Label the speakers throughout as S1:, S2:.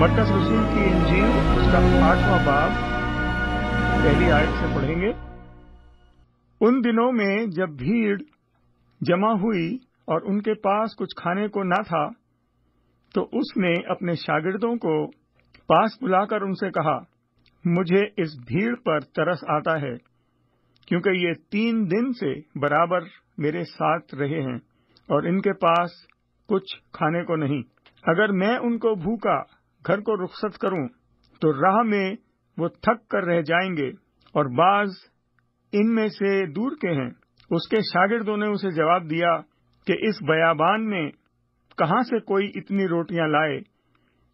S1: मरकज रसूल की इंजील उसका आठवां बाब पहली आयत से पढ़ेंगे उन दिनों में जब भीड़ जमा हुई और उनके पास कुछ खाने को ना था तो उसने अपने शागिर्दों को पास बुलाकर उनसे कहा मुझे इस भीड़ पर तरस आता है क्योंकि ये तीन दिन से बराबर मेरे साथ रहे हैं और इनके पास कुछ खाने को नहीं अगर मैं उनको भूखा घर को रुखसत करूं तो राह में वो थक कर रह जाएंगे और बाज इनमें से दूर के हैं उसके शागिर्दों ने उसे जवाब दिया कि इस बयाबान में कहा से कोई इतनी रोटियां लाए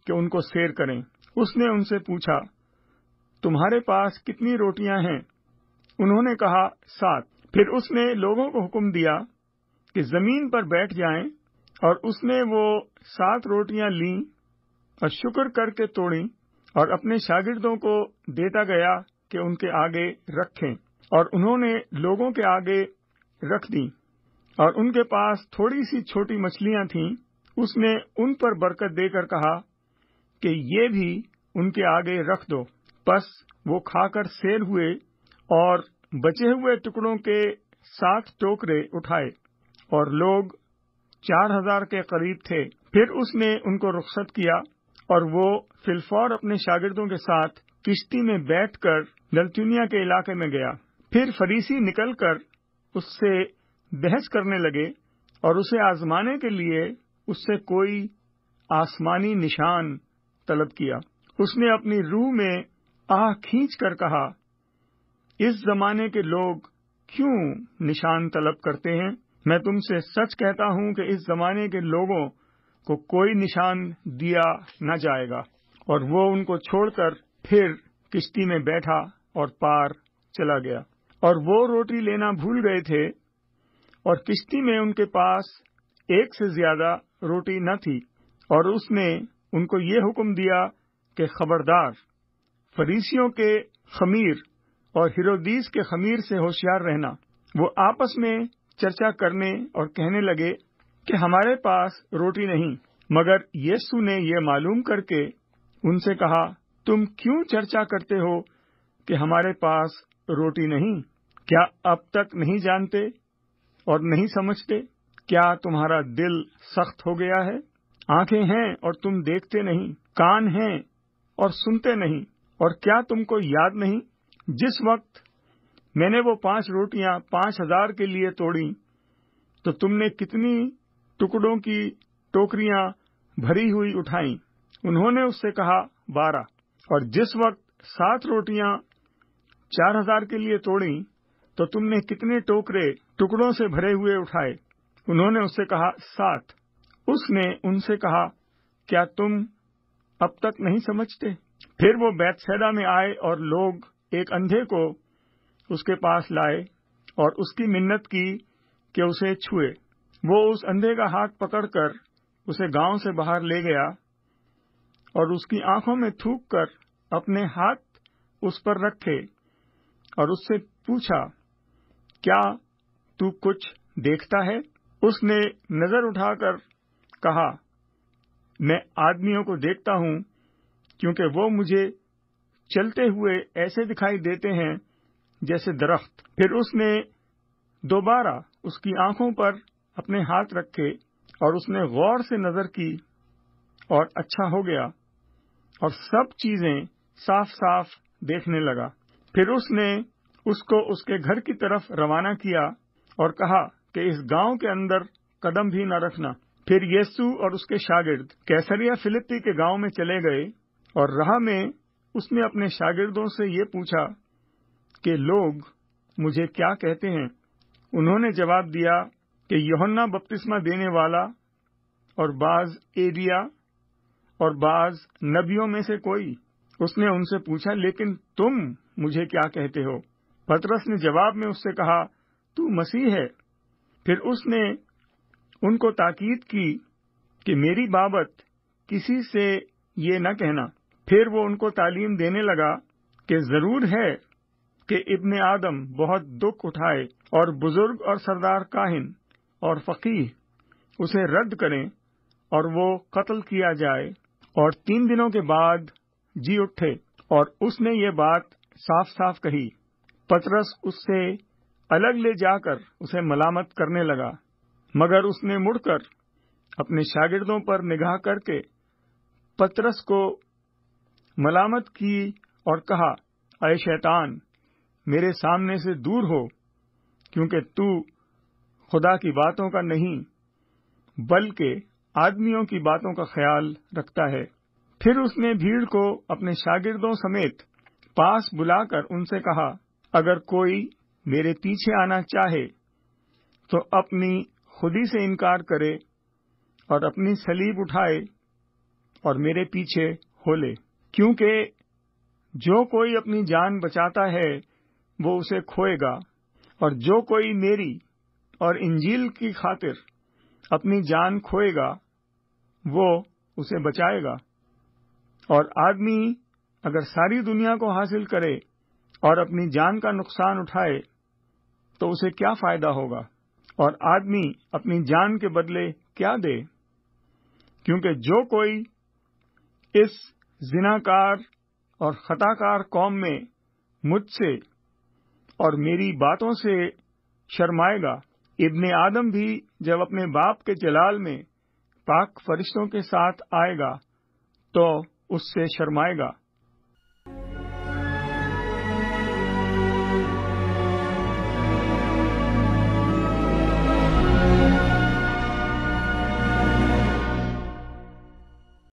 S1: कि उनको शेर करें उसने उनसे पूछा तुम्हारे पास कितनी रोटियां हैं उन्होंने कहा सात फिर उसने लोगों को हुक्म दिया कि जमीन पर बैठ जाएं और उसने वो सात रोटियां लीं और शुक्र करके तोड़ी और अपने शागिर्दों को देता गया कि उनके आगे रखें और उन्होंने लोगों के आगे रख दी और उनके पास थोड़ी सी छोटी मछलियां थीं उसने उन पर बरकत देकर कहा कि ये भी उनके आगे रख दो बस वो खाकर सैर हुए और बचे हुए टुकड़ों के सात टोकरे उठाए और लोग चार हजार के करीब थे फिर उसने उनको रुख्सत किया और वो फिलफौर अपने शागिर्दों के साथ किश्ती में बैठकर दलचुनिया के इलाके में गया फिर फरीसी निकलकर उससे बहस करने लगे और उसे आजमाने के लिए उससे कोई आसमानी निशान तलब किया उसने अपनी रूह में आह खींच कर कहा इस जमाने के लोग क्यों निशान तलब करते हैं मैं तुमसे सच कहता हूं कि इस जमाने के लोगों को कोई निशान दिया न जाएगा और वो उनको छोड़कर फिर किश्ती में बैठा और पार चला गया और वो रोटी लेना भूल गए थे और किश्ती में उनके पास एक से ज्यादा रोटी न थी और उसने उनको ये हुक्म दिया कि खबरदार फरीसियों के खमीर और हिरोदीस के खमीर से होशियार रहना वो आपस में चर्चा करने और कहने लगे कि हमारे पास रोटी नहीं मगर येसु ने ये मालूम करके उनसे कहा तुम क्यों चर्चा करते हो कि हमारे पास रोटी नहीं क्या अब तक नहीं जानते और नहीं समझते क्या तुम्हारा दिल सख्त हो गया है आंखें हैं और तुम देखते नहीं कान हैं और सुनते नहीं और क्या तुमको याद नहीं जिस वक्त मैंने वो पांच रोटियां पांच हजार के लिए तोड़ी तो तुमने कितनी टुकड़ों की टोकरियां भरी हुई उठाई उन्होंने उससे कहा बारह और जिस वक्त सात रोटियां चार हजार के लिए तोड़ी तो तुमने कितने टोकरे टुकड़ों से भरे हुए उठाए उन्होंने उससे कहा सात उसने उनसे कहा क्या तुम अब तक नहीं समझते फिर वो बैतसैदा में आए और लोग एक अंधे को उसके पास लाए और उसकी मिन्नत की कि उसे छुए वो उस अंधे का हाथ पकड़कर उसे गांव से बाहर ले गया और उसकी आंखों में थूक कर अपने हाथ उस पर रखे और उससे पूछा क्या तू कुछ देखता है उसने नजर उठाकर कहा मैं आदमियों को देखता हूं क्योंकि वो मुझे चलते हुए ऐसे दिखाई देते हैं जैसे दरख्त फिर उसने दोबारा उसकी आंखों पर अपने हाथ रखे और उसने गौर से नजर की और अच्छा हो गया और सब चीजें साफ साफ देखने लगा फिर उसने उसको उसके घर की तरफ रवाना किया और कहा कि इस गांव के अंदर कदम भी न रखना फिर येसु और उसके शागिर्द कैसरिया फिलिपी के गांव में चले गए और राह में उसने अपने शागिर्दों से ये पूछा कि लोग मुझे क्या कहते हैं उन्होंने जवाब दिया कि यहोन्ना बपतिस्मा देने वाला और बाज एरिया और बाज नबियों में से कोई उसने उनसे पूछा लेकिन तुम मुझे क्या कहते हो पतरस ने जवाब में उससे कहा तू मसीह है फिर उसने उनको ताकीद की कि मेरी बाबत किसी से ये न कहना फिर वो उनको तालीम देने लगा कि जरूर है कि इब्ने आदम बहुत दुख उठाए और बुजुर्ग और सरदार काहिन और फकीह उसे रद्द करें और वो कत्ल किया जाए और तीन दिनों के बाद जी उठे और उसने ये बात साफ साफ कही पतरस उससे अलग ले जाकर उसे मलामत करने लगा मगर उसने मुड़कर अपने शागिर्दों पर निगाह करके पतरस को मलामत की और कहा अय शैतान मेरे सामने से दूर हो क्योंकि तू खुदा की बातों का नहीं बल्कि आदमियों की बातों का ख्याल रखता है फिर उसने भीड़ को अपने शागिर्दों समेत पास बुलाकर उनसे कहा अगर कोई मेरे पीछे आना चाहे तो अपनी खुदी से इनकार करे और अपनी सलीब उठाए और मेरे पीछे हो ले क्योंकि जो कोई अपनी जान बचाता है वो उसे खोएगा और जो कोई मेरी और इंजील की खातिर अपनी जान खोएगा वो उसे बचाएगा और आदमी अगर सारी दुनिया को हासिल करे और अपनी जान का नुकसान उठाए तो उसे क्या फायदा होगा और आदमी अपनी जान के बदले क्या दे क्योंकि जो कोई इस जिनाकार और खताकार कौम में मुझसे और मेरी बातों से शर्माएगा इब्ने आदम भी जब अपने बाप के जलाल में पाक फरिश्तों के साथ आएगा तो उससे शर्माएगा